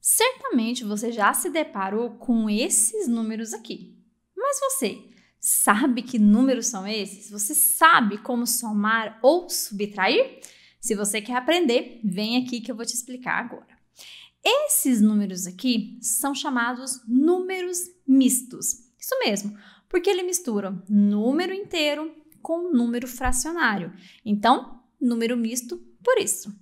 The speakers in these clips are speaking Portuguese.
Certamente você já se deparou com esses números aqui. Mas você sabe que números são esses? Você sabe como somar ou subtrair? Se você quer aprender, vem aqui que eu vou te explicar agora. Esses números aqui são chamados números mistos. Isso mesmo, porque eles misturam número inteiro com número fracionário. Então, número misto por isso.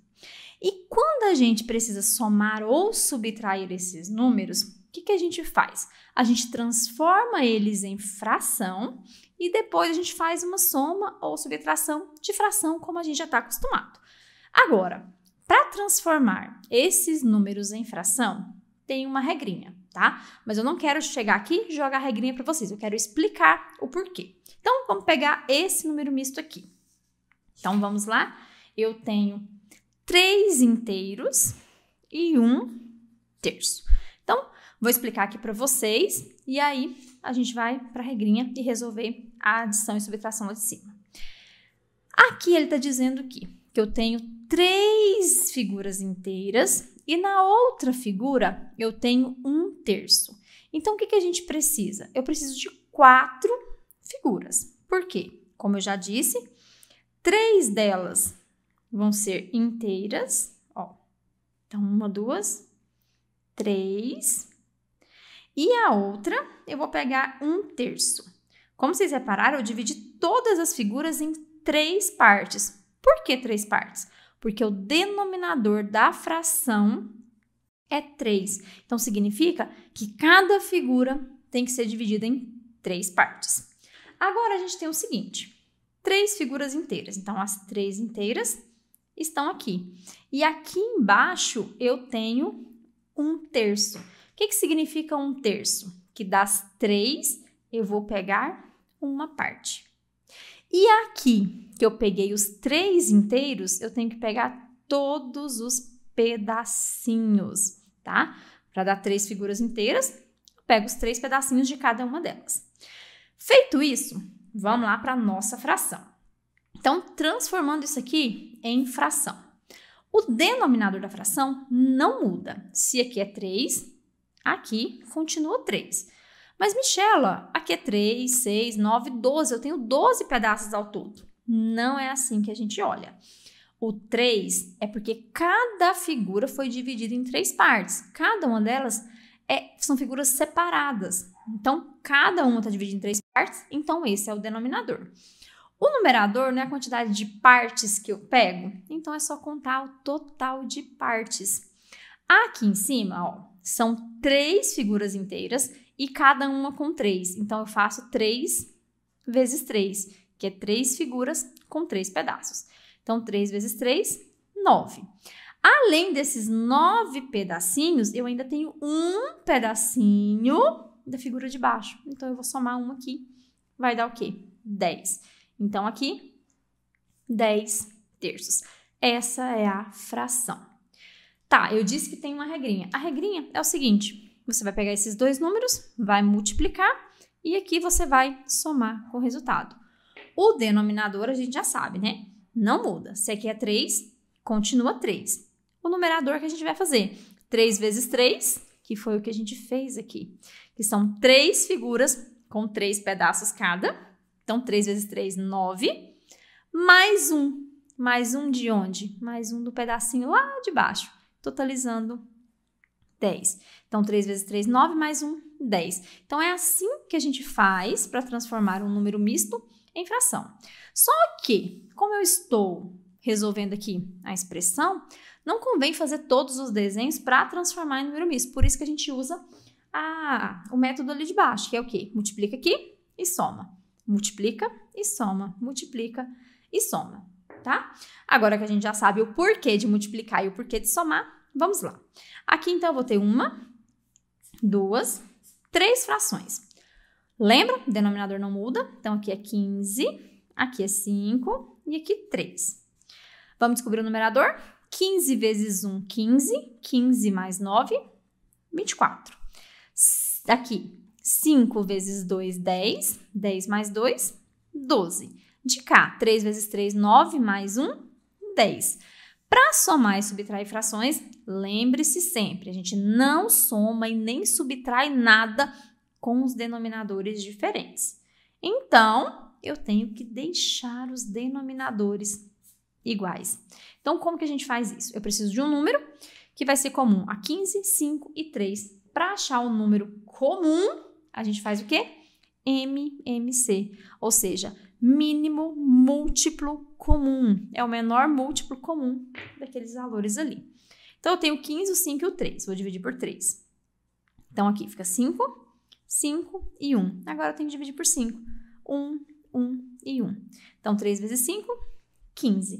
E quando a gente precisa somar ou subtrair esses números, o que, que a gente faz? A gente transforma eles em fração e depois a gente faz uma soma ou subtração de fração, como a gente já está acostumado. Agora, para transformar esses números em fração, tem uma regrinha, tá? Mas eu não quero chegar aqui e jogar a regrinha para vocês, eu quero explicar o porquê. Então, vamos pegar esse número misto aqui. Então, vamos lá? Eu tenho três inteiros e um terço. Então, vou explicar aqui para vocês e aí a gente vai para a regrinha e resolver a adição e subtração lá de cima. Aqui ele está dizendo que, que eu tenho três figuras inteiras e na outra figura eu tenho um terço. Então, o que, que a gente precisa? Eu preciso de quatro figuras. Por quê? Como eu já disse, três delas vão ser inteiras, ó. Então, uma, duas, três. E a outra, eu vou pegar um terço. Como vocês repararam, eu dividi todas as figuras em três partes. Por que três partes? Porque o denominador da fração é 3. Então, significa que cada figura tem que ser dividida em três partes. Agora, a gente tem o seguinte: três figuras inteiras. Então, as três inteiras estão aqui. E aqui embaixo eu tenho um terço. O que, que significa um terço? Que das três eu vou pegar uma parte. E aqui que eu peguei os três inteiros, eu tenho que pegar todos os pedacinhos, tá? Para dar três figuras inteiras, eu pego os três pedacinhos de cada uma delas. Feito isso, vamos lá para a nossa fração. Então, transformando isso aqui em fração. O denominador da fração não muda. Se aqui é 3, aqui continua 3. Mas, Michela, aqui é 3, 6, 9, 12. Eu tenho 12 pedaços ao todo. Não é assim que a gente olha. O 3 é porque cada figura foi dividida em três partes. Cada uma delas é, são figuras separadas. Então, cada uma está dividida em três partes. Então, esse é o denominador. O numerador não é a quantidade de partes que eu pego, então é só contar o total de partes. Aqui em cima, ó, são três figuras inteiras e cada uma com três. Então eu faço três vezes três, que é três figuras com três pedaços. Então três vezes três, nove. Além desses nove pedacinhos, eu ainda tenho um pedacinho da figura de baixo. Então eu vou somar um aqui, vai dar o quê? Dez. Então, aqui, 10 terços. Essa é a fração. Tá, eu disse que tem uma regrinha. A regrinha é o seguinte: você vai pegar esses dois números, vai multiplicar e aqui você vai somar com o resultado. O denominador a gente já sabe, né? Não muda. Se aqui é 3, continua 3. O numerador que a gente vai fazer: 3 vezes 3, que foi o que a gente fez aqui, que são três figuras com três pedaços cada. Então, 3 vezes 3, 9. Mais um. Mais um de onde? Mais um do pedacinho lá de baixo. Totalizando 10. Então, 3 vezes 3, 9, mais 1, 10. Então, é assim que a gente faz para transformar um número misto em fração. Só que, como eu estou resolvendo aqui a expressão, não convém fazer todos os desenhos para transformar em número misto. Por isso que a gente usa a, o método ali de baixo, que é o quê? Multiplica aqui e soma multiplica e soma, multiplica e soma, tá? Agora que a gente já sabe o porquê de multiplicar e o porquê de somar, vamos lá. Aqui então eu vou ter uma, duas, três frações. Lembra? O denominador não muda, então aqui é 15, aqui é 5 e aqui 3. Vamos descobrir o numerador? 15 vezes 1, 15, 15 mais 9, 24. Aqui, 5 vezes 2, 10. 10 mais 2, 12. De cá, 3 vezes 3, 9 mais 1, 10. Para somar e subtrair frações, lembre-se sempre, a gente não soma e nem subtrai nada com os denominadores diferentes. Então, eu tenho que deixar os denominadores iguais. Então, como que a gente faz isso? Eu preciso de um número que vai ser comum a 15, 5 e 3 para achar o número comum a gente faz o quê? MMC, ou seja, mínimo múltiplo comum. É o menor múltiplo comum daqueles valores ali. Então, eu tenho 15, o 5 e o 3. Vou dividir por 3. Então, aqui fica 5, 5 e 1. Agora, eu tenho que dividir por 5. 1, 1 e 1. Então, 3 vezes 5, 15.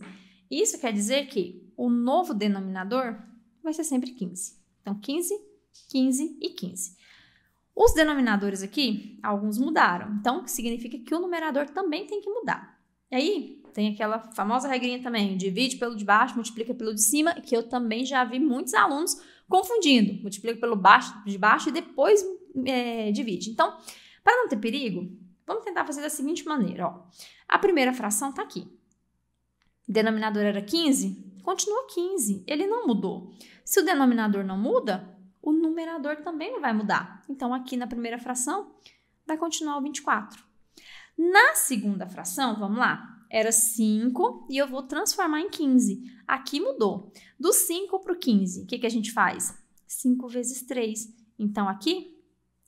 Isso quer dizer que o novo denominador vai ser sempre 15. Então, 15, 15 e 15. Os denominadores aqui, alguns mudaram, então significa que o numerador também tem que mudar. E aí, tem aquela famosa regrinha também, divide pelo de baixo, multiplica pelo de cima, que eu também já vi muitos alunos confundindo, multiplica pelo baixo, de baixo e depois é, divide. Então, para não ter perigo, vamos tentar fazer da seguinte maneira, ó. A primeira fração está aqui. O denominador era 15, continua 15, ele não mudou. Se o denominador não muda, o numerador também não vai mudar. Então, aqui na primeira fração, vai continuar o 24. Na segunda fração, vamos lá, era 5 e eu vou transformar em 15. Aqui mudou. Do 5 para o 15, o que, que a gente faz? 5 vezes 3. Então, aqui,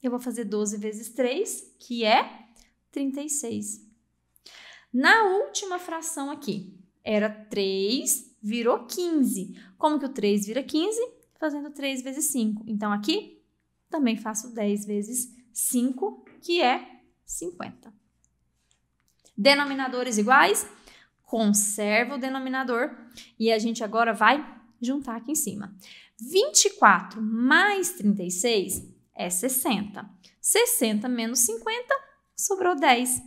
eu vou fazer 12 vezes 3, que é 36. Na última fração aqui, era 3, virou 15. Como que o 3 vira 15? fazendo 3 vezes 5. Então, aqui também faço 10 vezes 5, que é 50. Denominadores iguais, conservo o denominador e a gente agora vai juntar aqui em cima. 24 mais 36 é 60. 60 menos 50, sobrou 10.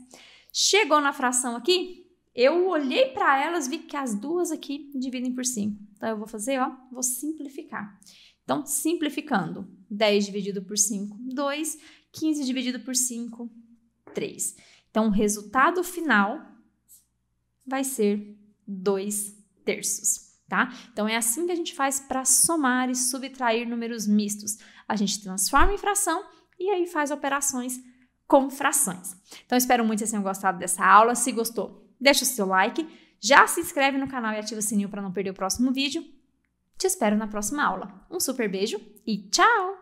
Chegou na fração aqui, eu olhei para elas, vi que as duas aqui dividem por 5. Então, eu vou fazer, ó, vou simplificar. Então, simplificando, 10 dividido por 5, 2. 15 dividido por 5, 3. Então, o resultado final vai ser 2 terços, tá? Então, é assim que a gente faz para somar e subtrair números mistos. A gente transforma em fração e aí faz operações com frações. Então, espero muito que vocês tenham gostado dessa aula. Se gostou, deixa o seu like, já se inscreve no canal e ativa o sininho para não perder o próximo vídeo. Te espero na próxima aula. Um super beijo e tchau!